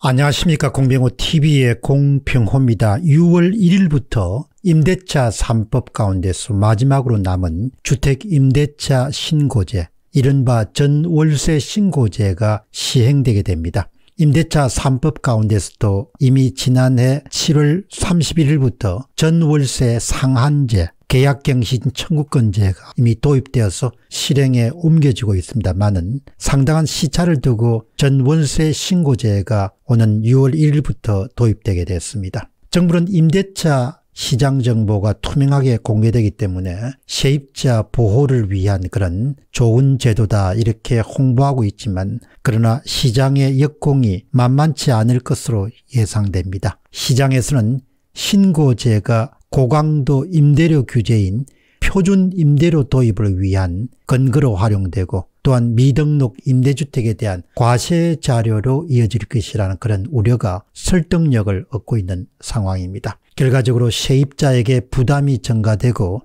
안녕하십니까 공병호TV의 공평호입니다. 6월 1일부터 임대차 3법 가운데서 마지막으로 남은 주택임대차 신고제 이른바 전월세 신고제가 시행되게 됩니다. 임대차 3법 가운데서도 이미 지난해 7월 31일부터 전월세 상한제 계약갱신 청구권제가 이미 도입되어서 실행에 옮겨지고 있습니다만은 상당한 시차를 두고 전원세 신고제가 오는 6월 1일부터 도입되게 됐습니다. 정부는 임대차 시장 정보가 투명하게 공개되기 때문에 세입자 보호를 위한 그런 좋은 제도다 이렇게 홍보하고 있지만 그러나 시장의 역공이 만만치 않을 것으로 예상됩니다. 시장에서는 신고제가 고강도 임대료 규제인 표준 임대료 도입을 위한 근거로 활용되고 또한 미등록 임대주택에 대한 과세 자료로 이어질 것이라는 그런 우려가 설득력을 얻고 있는 상황입니다. 결과적으로 세입자에게 부담이 증가되고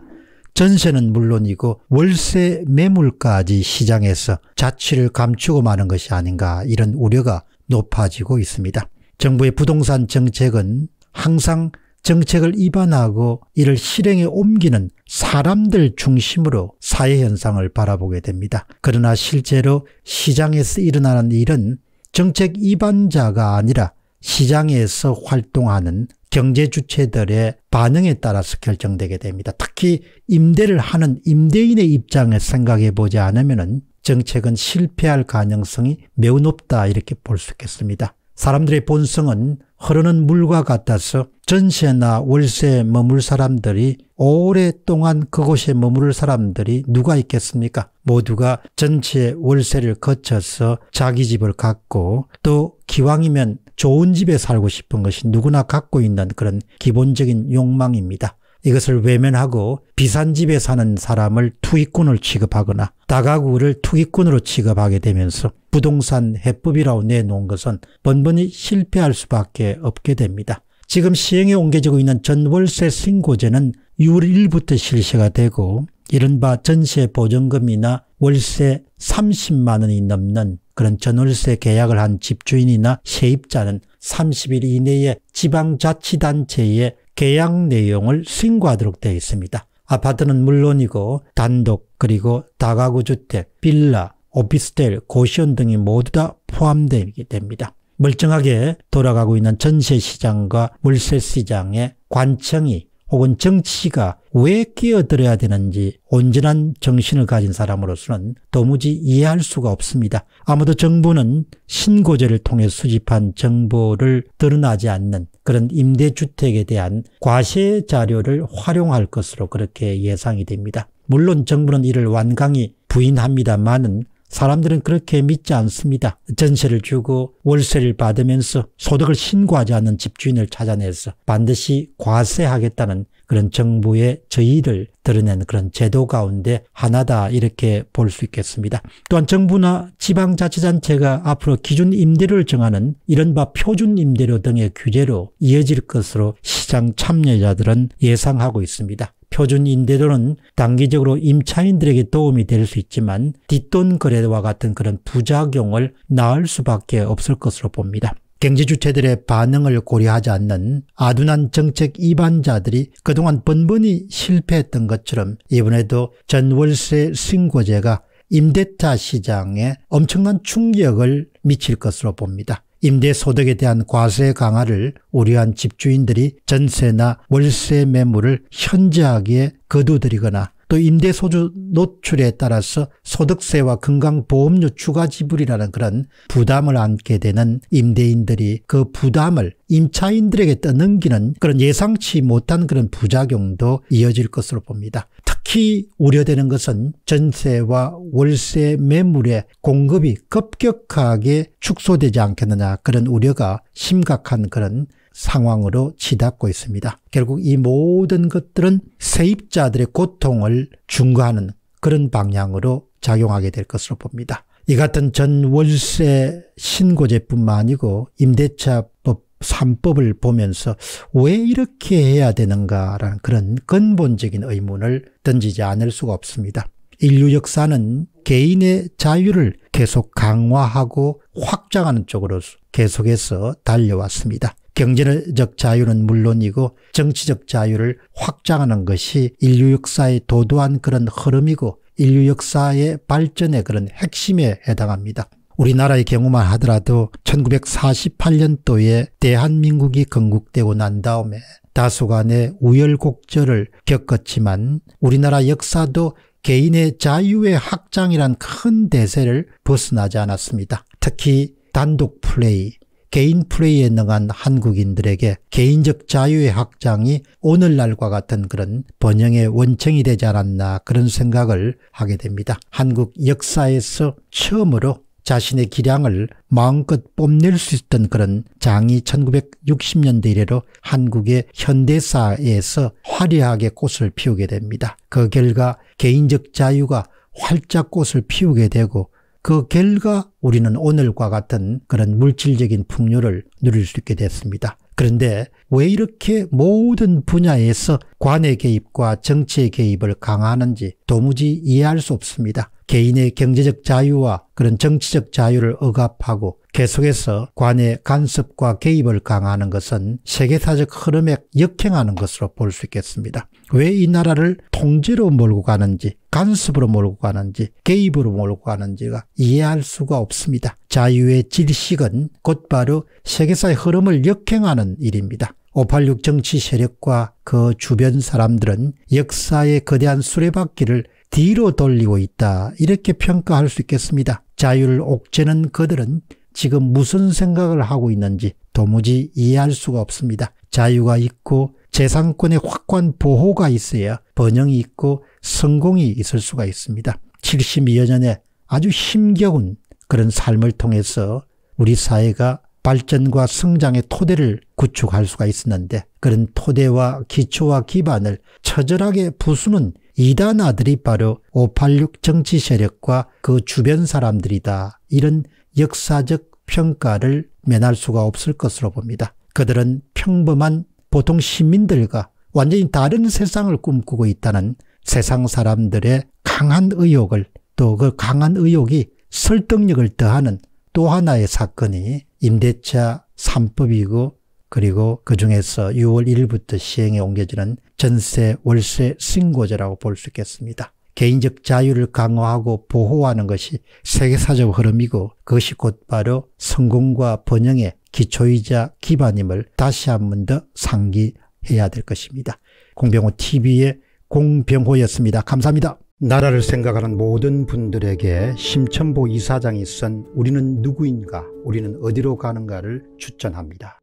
전세는 물론이고 월세 매물까지 시장에서 자취를 감추고 마는 것이 아닌가 이런 우려가 높아지고 있습니다. 정부의 부동산 정책은 항상 정책을 입안하고 이를 실행에 옮기는 사람들 중심으로 사회 현상을 바라보게 됩니다. 그러나 실제로 시장에서 일어나는 일은 정책 입안자가 아니라 시장에서 활동하는 경제 주체들의 반응에 따라서 결정되게 됩니다. 특히 임대를 하는 임대인의 입장에 생각해 보지 않으면 정책은 실패할 가능성이 매우 높다 이렇게 볼 수 있겠습니다. 사람들의 본성은 흐르는 물과 같아서 전세나 월세에 머물 사람들이 오랫동안 그곳에 머무를 사람들이 누가 있겠습니까? 모두가 전체 월세를 거쳐서 자기 집을 갖고 또 기왕이면 좋은 집에 살고 싶은 것이 누구나 갖고 있는 그런 기본적인 욕망입니다. 이것을 외면하고 비산집에 사는 사람을 투기꾼을 취급하거나 다가구를 투기꾼으로 취급하게 되면서 부동산 해법이라고 내놓은 것은 번번이 실패할 수밖에 없게 됩니다. 지금 시행에 옮겨지고 있는 전월세 신고제는 6월 1일부터 실시가 되고 이른바 전세 보증금이나 월세 30만 원이 넘는 그런 전월세 계약을 한 집주인이나 세입자는 30일 이내에 지방자치단체에 계약 내용을 신고하도록 되어 있습니다. 아파트는 물론이고 단독 그리고 다가구 주택, 빌라, 오피스텔, 고시원 등이 모두 다 포함되게 됩니다. 멀쩡하게 돌아가고 있는 전세시장과 물세시장의 관청이 혹은 정치가 왜 끼어들어야 되는지 온전한 정신을 가진 사람으로서는 도무지 이해할 수가 없습니다. 아무도 정부는 신고제를 통해 수집한 정보를 드러나지 않는 그런 임대주택에 대한 과세 자료를 활용할 것으로 그렇게 예상이 됩니다. 물론 정부는 이를 완강히 부인합니다만은 사람들은 그렇게 믿지 않습니다. 전세를 주고 월세를 받으면서 소득을 신고하지 않는 집주인을 찾아내서 반드시 과세하겠다는 그런 정부의 저의를 드러낸 그런 제도 가운데 하나다 이렇게 볼 수 있겠습니다. 또한 정부나 지방자치단체가 앞으로 기준 임대료를 정하는 이른바 표준 임대료 등의 규제로 이어질 것으로 시장 참여자들은 예상하고 있습니다. 표준 임대료는 단기적으로 임차인들에게 도움이 될 수 있지만 뒷돈 거래와 같은 그런 부작용을 낳을 수밖에 없을 것으로 봅니다. 경제 주체들의 반응을 고려하지 않는 아둔한 정책 이반자들이 그동안 번번이 실패했던 것처럼 이번에도 전월세 신고제가 임대차 시장에 엄청난 충격을 미칠 것으로 봅니다. 임대소득에 대한 과세 강화를 우려한 집주인들이 전세나 월세 매물을 현저하게 거두드리거나또 임대소주 노출에 따라서 소득세와 건강보험료 추가 지불이라는 그런 부담을 안게 되는 임대인들이 그 부담을 임차인들에게 떠넘기는 그런 예상치 못한 그런 부작용도 이어질 것으로 봅니다. 특히 우려되는 것은 전세와 월세 매물의 공급이 급격하게 축소되지 않겠느냐 그런 우려가 심각한 그런 상황으로 치닫고 있습니다. 결국 이 모든 것들은 세입자들의 고통을 중과하는 그런 방향으로 작용하게 될 것으로 봅니다. 이 같은 전 월세 신고제뿐만 아니고 임대차법 삼법을 보면서 왜 이렇게 해야 되는가라는 그런 근본적인 의문을 던지지 않을 수가 없습니다. 인류 역사는 개인의 자유를 계속 강화하고 확장하는 쪽으로 계속해서 달려왔습니다. 경제적 자유는 물론이고 정치적 자유를 확장하는 것이 인류 역사의 도도한 그런 흐름이고 인류 역사의 발전의 그런 핵심에 해당합니다. 우리나라의 경우만 하더라도 1948년도에 대한민국이 건국되고 난 다음에 다수간의 우열곡절을 겪었지만 우리나라 역사도 개인의 자유의 확장이란 큰 대세를 벗어나지 않았습니다. 특히 단독 플레이, 개인 플레이에 능한 한국인들에게 개인적 자유의 확장이 오늘날과 같은 그런 번영의 원청이 되지 않았나 그런 생각을 하게 됩니다. 한국 역사에서 처음으로 자신의 기량을 마음껏 뽐낼 수 있던 그런 장이 1960년대 이래로 한국의 현대사에서 화려하게 꽃을 피우게 됩니다. 그 결과 개인적 자유가 활짝 꽃을 피우게 되고 그 결과 우리는 오늘과 같은 그런 물질적인 풍요를 누릴 수 있게 됐습니다. 그런데 왜 이렇게 모든 분야에서 관의 개입과 정치의 개입을 강화하는지 도무지 이해할 수 없습니다. 개인의 경제적 자유와 그런 정치적 자유를 억압하고 계속해서 관의 간섭과 개입을 강화하는 것은 세계사적 흐름에 역행하는 것으로 볼 수 있겠습니다. 왜 이 나라를 통제로 몰고 가는지 간섭으로 몰고 가는지 개입으로 몰고 가는지가 이해할 수가 없습니다. 자유의 질식은 곧바로 세계사의 흐름을 역행하는 일입니다. 586 정치 세력과 그 주변 사람들은 역사의 거대한 수레바퀴를 뒤로 돌리고 있다 이렇게 평가할 수 있겠습니다. 자유를 옥죄는 그들은 지금 무슨 생각을 하고 있는지 도무지 이해할 수가 없습니다. 자유가 있고 재산권의 확고한 보호가 있어야 번영이 있고 성공이 있을 수가 있습니다. 72여 년의 아주 힘겨운 그런 삶을 통해서 우리 사회가 발전과 성장의 토대를 구축할 수가 있었는데 그런 토대와 기초와 기반을 처절하게 부수는 이단 아들이 바로 586 정치 세력과 그 주변 사람들이다. 이런 역사적 평가를 면할 수가 없을 것으로 봅니다. 그들은 평범한 보통 시민들과 완전히 다른 세상을 꿈꾸고 있다는 세상 사람들의 강한 의욕을 또 그 강한 의욕이 설득력을 더하는 또 하나의 사건이 임대차 3법이고 그리고 그중에서 6월 1일부터 시행에 옮겨지는 전세, 월세, 신고제라고 볼 수 있겠습니다. 개인적 자유를 강화하고 보호하는 것이 세계사적 흐름이고 그것이 곧바로 성공과 번영의 기초이자 기반임을 다시 한 번 더 상기해야 될 것입니다. 공병호TV의 공병호였습니다. 감사합니다. 나라를 생각하는 모든 분들에게 심천보 이사장이 쓴 우리는 누구인가 우리는 어디로 가는가를 추천합니다.